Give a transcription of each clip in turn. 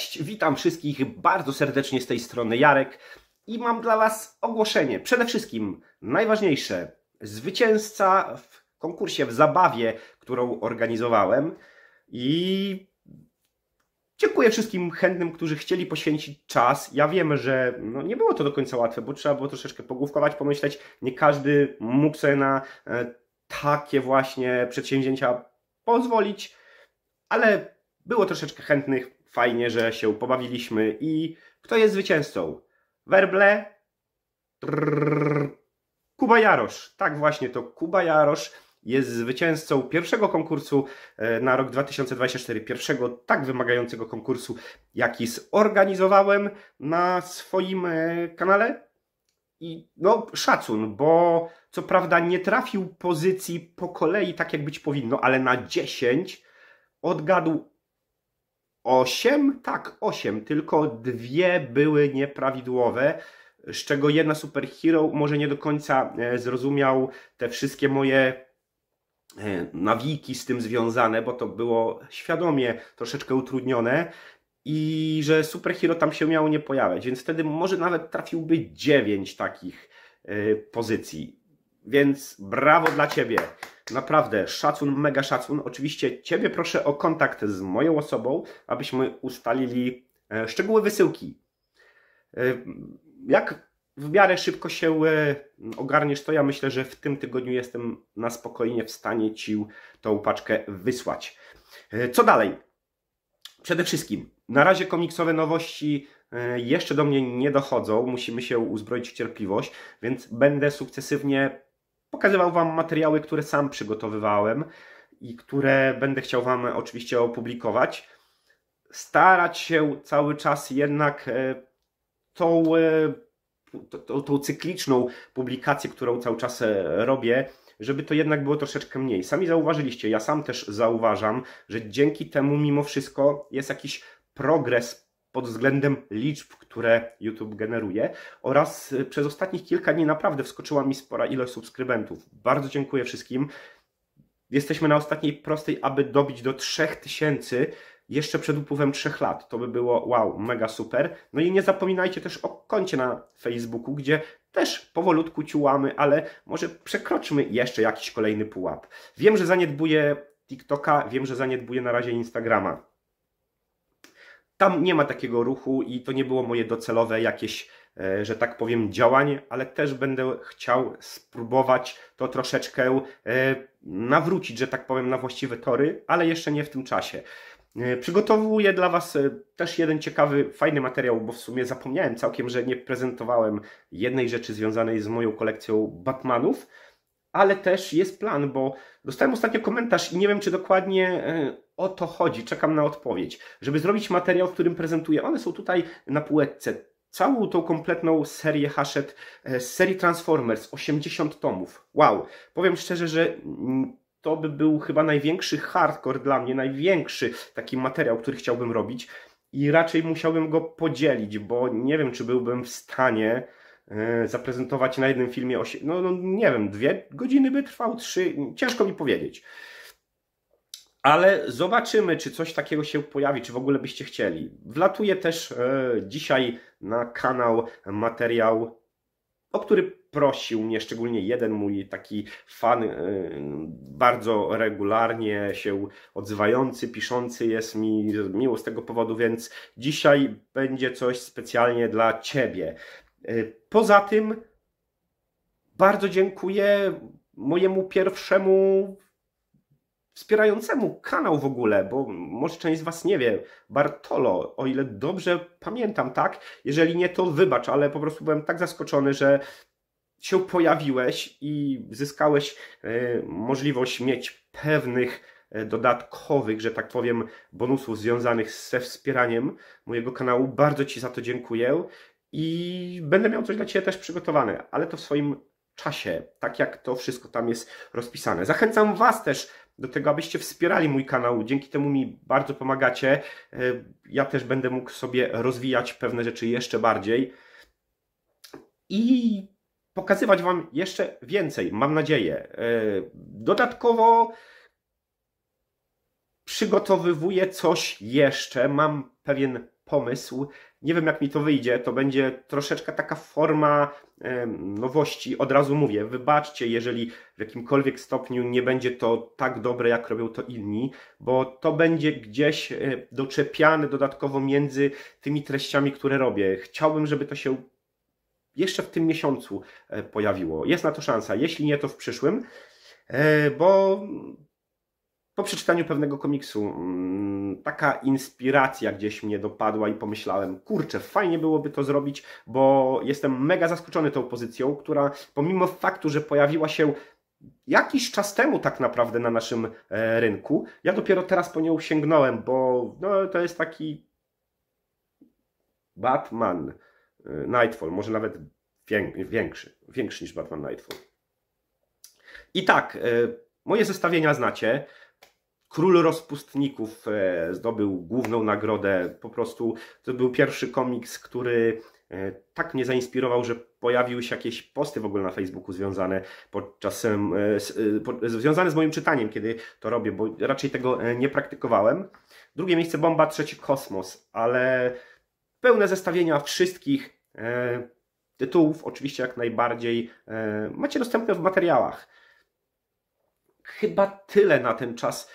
Cześć, witam wszystkich bardzo serdecznie z tej strony Jarek i mam dla Was ogłoszenie. Przede wszystkim najważniejsze, zwycięzca w konkursie w zabawie, którą organizowałem i dziękuję wszystkim chętnym, którzy chcieli poświęcić czas. Ja wiem, że no nie było to do końca łatwe, bo trzeba było troszeczkę pogłówkować, pomyśleć. Nie każdy mógł sobie na e, takie właśnie przedsięwzięcia pozwolić, ale było troszeczkę chętnych. Fajnie, że się pobawiliśmy. I kto jest zwycięzcą? Werble? Trrr. Kuba Jarosz. Tak właśnie, to Kuba Jarosz jest zwycięzcą pierwszego konkursu e, na rok 2024, pierwszego tak wymagającego konkursu, jaki zorganizowałem na swoim e, kanale. I no, szacun, bo co prawda nie trafił pozycji po kolei tak, jak być powinno, ale na 10 odgadł osiem, tak, osiem, tylko dwie były nieprawidłowe, z czego jedna superhero może nie do końca e, zrozumiał te wszystkie moje e, nawiki z tym związane, bo to było świadomie troszeczkę utrudnione i że superhero tam się miało nie pojawiać, więc wtedy może nawet trafiłby dziewięć takich e, pozycji. Więc brawo dla Ciebie. Naprawdę, szacun, mega szacun. Oczywiście Ciebie proszę o kontakt z moją osobą, abyśmy ustalili e, szczegóły wysyłki. E, jak w miarę szybko się e, ogarniesz, to ja myślę, że w tym tygodniu jestem na spokojnie w stanie Ci tą paczkę wysłać. Co dalej? Przede wszystkim, na razie komiksowe nowości jeszcze do mnie nie dochodzą, musimy się uzbroić w cierpliwość, więc będę sukcesywnie pokazywał Wam materiały, które sam przygotowywałem i które będę chciał Wam oczywiście opublikować. Starać się cały czas jednak e, tą, e, tą, tą cykliczną publikację, którą cały czas e, robię, żeby to jednak było troszeczkę mniej. Sami zauważyliście, ja sam też zauważam, że dzięki temu mimo wszystko jest jakiś progres pod względem liczb, które YouTube generuje oraz y, przez ostatnich kilka dni naprawdę wskoczyła mi spora ilość subskrybentów. Bardzo dziękuję wszystkim. Jesteśmy na ostatniej prostej, aby dobić do 3000 jeszcze przed upływem 3 lat. To by było wow, mega super. No i nie zapominajcie też o koncie na Facebooku, gdzie też powolutku ciułamy, ale może przekroczmy jeszcze jakiś kolejny pułap. Wiem, że zaniedbuję TikToka, wiem, że zaniedbuję na razie Instagrama. Tam nie ma takiego ruchu i to nie było moje docelowe jakieś, e, że tak powiem, działanie, ale też będę chciał spróbować to troszeczkę e, nawrócić, że tak powiem, na właściwe tory, ale jeszcze nie w tym czasie. E, przygotowuję dla Was też jeden ciekawy, fajny materiał, bo w sumie zapomniałem całkiem, że nie prezentowałem jednej rzeczy związanej z moją kolekcją Batmanów ale też jest plan, bo dostałem ostatnio komentarz i nie wiem, czy dokładnie e, o to chodzi. Czekam na odpowiedź. Żeby zrobić materiał, w którym prezentuję, one są tutaj na półeczce. Całą tą kompletną serię haszet, e, z serii Transformers, 80 tomów. Wow. Powiem szczerze, że to by był chyba największy hardcore dla mnie, największy taki materiał, który chciałbym robić i raczej musiałbym go podzielić, bo nie wiem, czy byłbym w stanie E, zaprezentować na jednym filmie, no, no nie wiem, dwie godziny by trwał, trzy, ciężko mi powiedzieć. Ale zobaczymy, czy coś takiego się pojawi, czy w ogóle byście chcieli. Wlatuje też e, dzisiaj na kanał materiał, o który prosił mnie szczególnie jeden mój taki fan, e, bardzo regularnie się odzywający, piszący jest mi miło z tego powodu, więc dzisiaj będzie coś specjalnie dla Ciebie. E, poza tym bardzo dziękuję mojemu pierwszemu wspierającemu kanał w ogóle, bo może część z Was nie wie, Bartolo, o ile dobrze pamiętam, tak? Jeżeli nie, to wybacz, ale po prostu byłem tak zaskoczony, że się pojawiłeś i zyskałeś e, możliwość mieć pewnych e, dodatkowych, że tak powiem, bonusów związanych ze wspieraniem mojego kanału. Bardzo Ci za to dziękuję i będę miał coś dla Ciebie też przygotowane, ale to w swoim czasie, tak jak to wszystko tam jest rozpisane. Zachęcam Was też do tego, abyście wspierali mój kanał. Dzięki temu mi bardzo pomagacie. E, ja też będę mógł sobie rozwijać pewne rzeczy jeszcze bardziej i pokazywać Wam jeszcze więcej, mam nadzieję. E, dodatkowo przygotowywuję coś jeszcze. Mam pewien pomysł nie wiem, jak mi to wyjdzie. To będzie troszeczkę taka forma nowości. Od razu mówię, wybaczcie, jeżeli w jakimkolwiek stopniu nie będzie to tak dobre, jak robią to inni, bo to będzie gdzieś e, doczepiane dodatkowo między tymi treściami, które robię. Chciałbym, żeby to się jeszcze w tym miesiącu e, pojawiło. Jest na to szansa. Jeśli nie, to w przyszłym, e, bo po przeczytaniu pewnego komiksu mm, taka inspiracja gdzieś mnie dopadła i pomyślałem, kurczę, fajnie byłoby to zrobić, bo jestem mega zaskoczony tą pozycją, która pomimo faktu, że pojawiła się jakiś czas temu tak naprawdę na naszym e, rynku, ja dopiero teraz po nią sięgnąłem, bo no, to jest taki Batman e, Nightfall, może nawet większy, większy niż Batman Nightfall. I tak, e, moje zestawienia znacie. Król Rozpustników e, zdobył główną nagrodę. Po prostu to był pierwszy komiks, który e, tak mnie zainspirował, że pojawiły się jakieś posty w ogóle na Facebooku związane podczas, e, związane z moim czytaniem, kiedy to robię, bo raczej tego nie praktykowałem. Drugie miejsce Bomba, trzecie Kosmos, ale pełne zestawienia wszystkich tytułów, oczywiście jak najbardziej, macie dostępne w materiałach. Chyba tyle na ten czas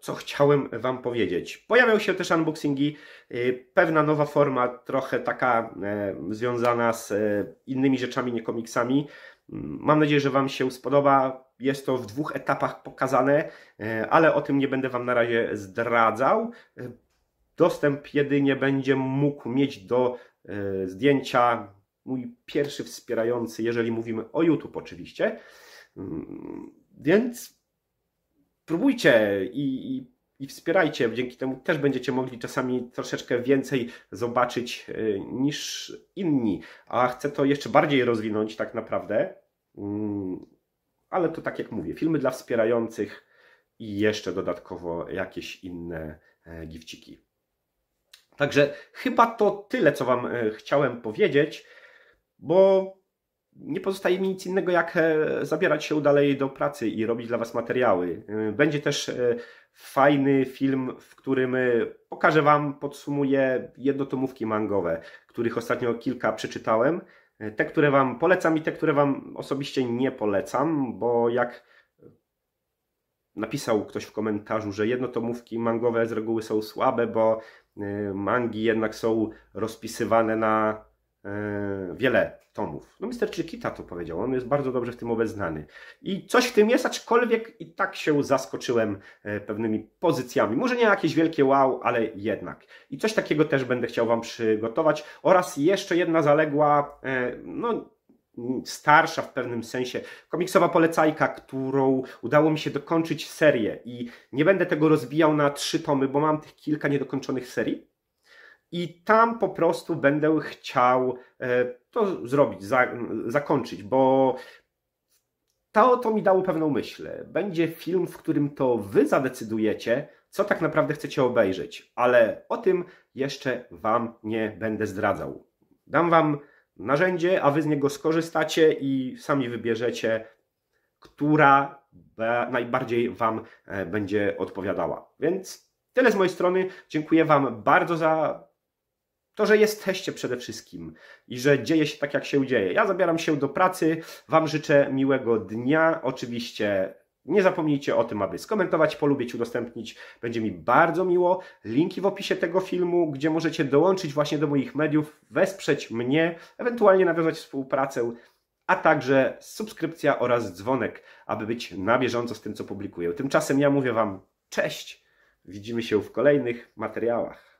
co chciałem Wam powiedzieć. Pojawią się też unboxingi, y, pewna nowa forma, trochę taka e, związana z e, innymi rzeczami, nie komiksami. Mm, mam nadzieję, że Wam się spodoba. Jest to w dwóch etapach pokazane, e, ale o tym nie będę Wam na razie zdradzał. Dostęp jedynie będzie mógł mieć do zdjęcia mój pierwszy wspierający, jeżeli mówimy o YouTube oczywiście. Mm, więc próbujcie i, i, i, wspierajcie. Dzięki temu też będziecie mogli czasami troszeczkę więcej zobaczyć e, niż inni. A chcę to jeszcze bardziej rozwinąć, tak naprawdę. Mm, ale to tak jak mówię, filmy dla wspierających i jeszcze dodatkowo jakieś inne e, gifciki. Także chyba to tyle, co Wam e, chciałem powiedzieć, bo nie pozostaje mi nic innego, jak e, zabierać się dalej do pracy i robić dla Was materiały. E, będzie też e, fajny film, w którym pokażę Wam, podsumuję jednotomówki mangowe, których ostatnio kilka przeczytałem. Te, które Wam polecam i te, które Wam osobiście nie polecam, bo jak napisał ktoś w komentarzu, że jednotomówki mangowe z reguły są słabe, bo mangi jednak są rozpisywane na E, wiele tomów. No Mister Chiquita to powiedział, on jest bardzo dobrze w tym obeznany. I coś w tym jest, aczkolwiek i tak się zaskoczyłem e, pewnymi pozycjami. Może nie jakieś wielkie wow, ale jednak. I coś takiego też będę chciał Wam przygotować. Oraz jeszcze jedna zaległa, e, no starsza w pewnym sensie, komiksowa polecajka, którą udało mi się dokończyć serię i nie będę tego rozbijał na trzy tomy, bo mam tych kilka niedokończonych serii, i tam po prostu będę chciał e, to zrobić, za, zakończyć, bo to, to mi dało pewną myśl. Będzie film, w którym to wy zadecydujecie, co tak naprawdę chcecie obejrzeć, ale o tym jeszcze wam nie będę zdradzał. Dam wam narzędzie, a wy z niego skorzystacie i sami wybierzecie, która najbardziej wam e, będzie odpowiadała. Więc tyle z mojej strony. Dziękuję wam bardzo za to, że jesteście przede wszystkim i że dzieje się tak, jak się dzieje. Ja zabieram się do pracy. Wam życzę miłego dnia. Oczywiście nie zapomnijcie o tym, aby skomentować, polubić, udostępnić. Będzie mi bardzo miło. Linki w opisie tego filmu, gdzie możecie dołączyć właśnie do moich mediów, wesprzeć mnie, ewentualnie nawiązać współpracę, a także subskrypcja oraz dzwonek, aby być na bieżąco z tym, co publikuję. Tymczasem ja mówię Wam cześć. Widzimy się w kolejnych materiałach.